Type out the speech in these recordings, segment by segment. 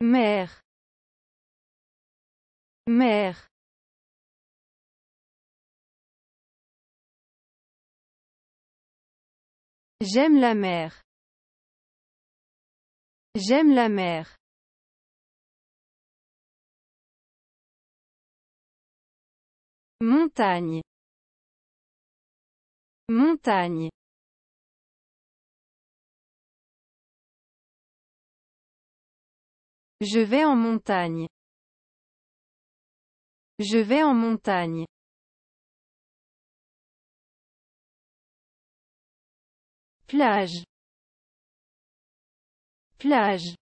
mère mère J'aime la mer. J'aime la mer. Montagne. Montagne. Je vais en montagne. Je vais en montagne. Plage. Plage.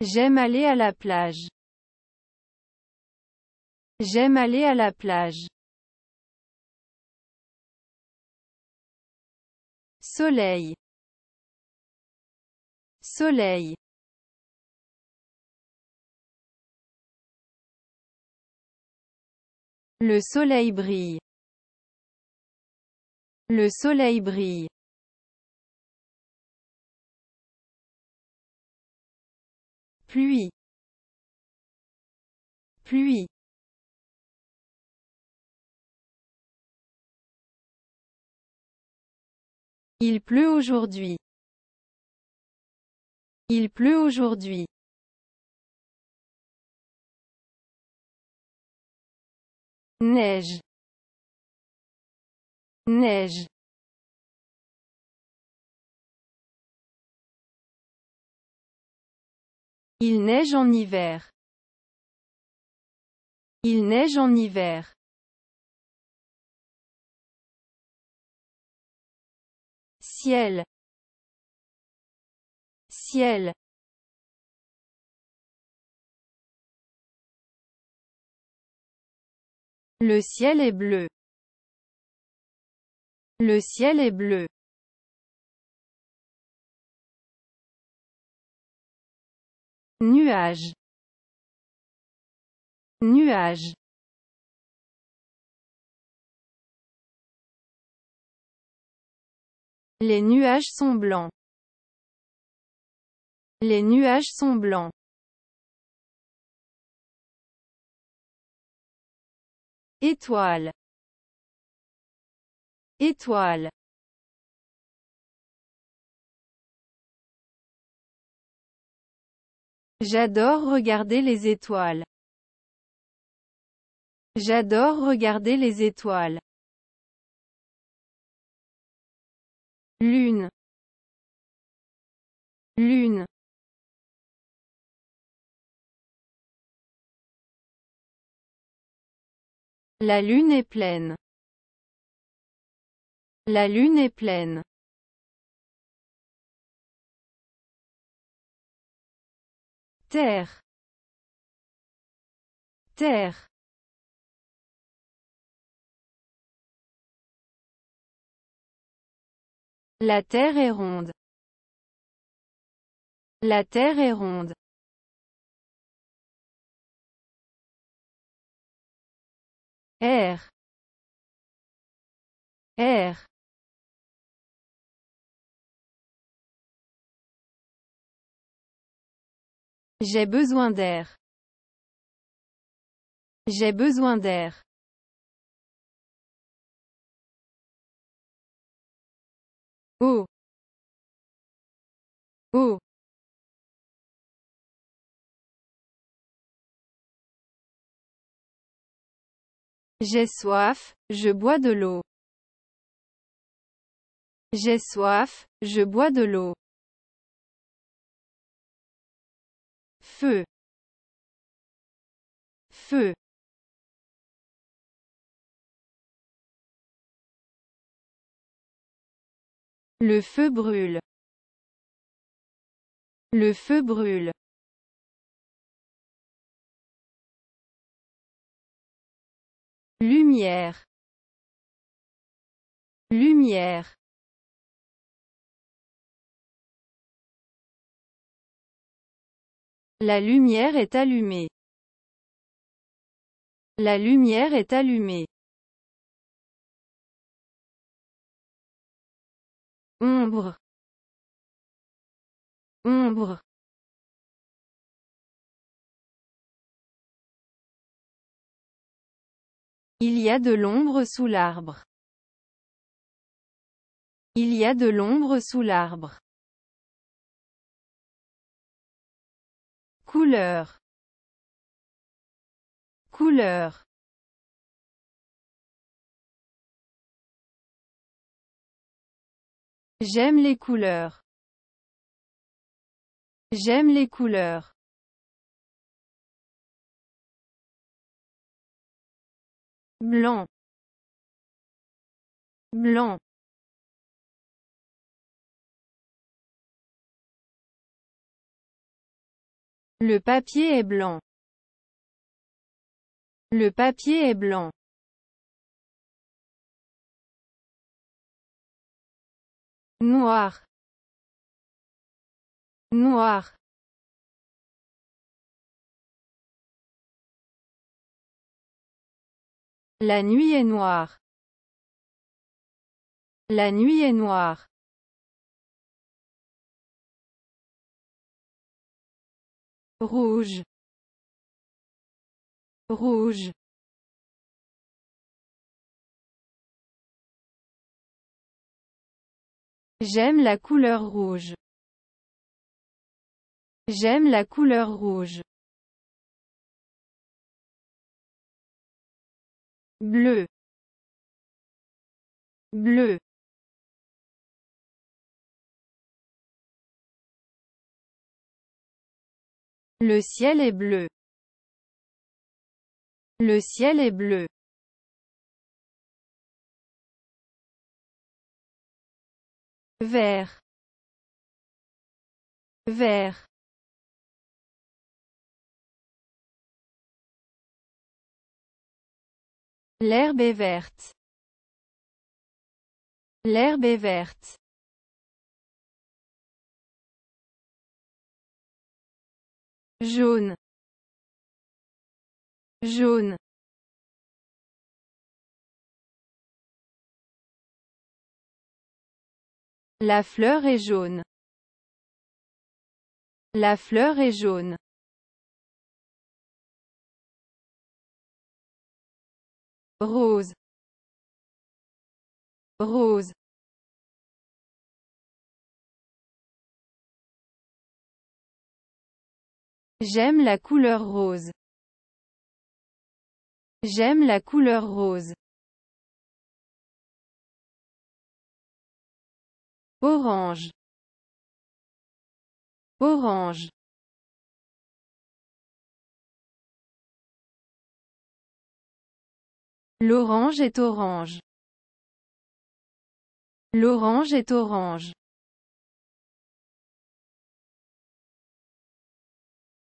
J'aime aller à la plage. J'aime aller à la plage. Soleil. Soleil. Le soleil brille. Le soleil brille. Pluie. Pluie. Il pleut aujourd'hui. Il pleut aujourd'hui. Neige. Neige. Il neige en hiver. Il neige en hiver. ciel ciel Le ciel est bleu. Le ciel est bleu. Nuage. Nuage. Les nuages sont blancs. Les nuages sont blancs. Étoile. Étoile. J'adore regarder les étoiles. J'adore regarder les étoiles. lune lune La lune est pleine. La lune est pleine. Terre. Terre. La Terre est ronde. La Terre est ronde. Air. Air. J'ai besoin d'air. J'ai besoin d'air. O J'ai soif, je bois de l'eau. J'ai soif, je bois de l'eau. Feu. Feu. Le feu brûle. Le feu brûle. Lumière. Lumière. La lumière est allumée. La lumière est allumée. ombre ombre Il y a de l'ombre sous l'arbre. Il y a de l'ombre sous l'arbre. Couleur. Couleur. J'aime les couleurs. J'aime les couleurs. Blanc. Blanc. Le papier est blanc. Le papier est blanc. noir noir la nuit est noire la nuit est noire rouge rouge J'aime la couleur rouge. J'aime la couleur rouge. Bleu. Bleu. Le ciel est bleu. Le ciel est bleu. vert vert L'herbe est verte. L'herbe est verte. Jaune. Jaune. La fleur est jaune. La fleur est jaune. Rose. Rose. J'aime la couleur rose. J'aime la couleur rose. orange orange L'orange est orange. L'orange est orange.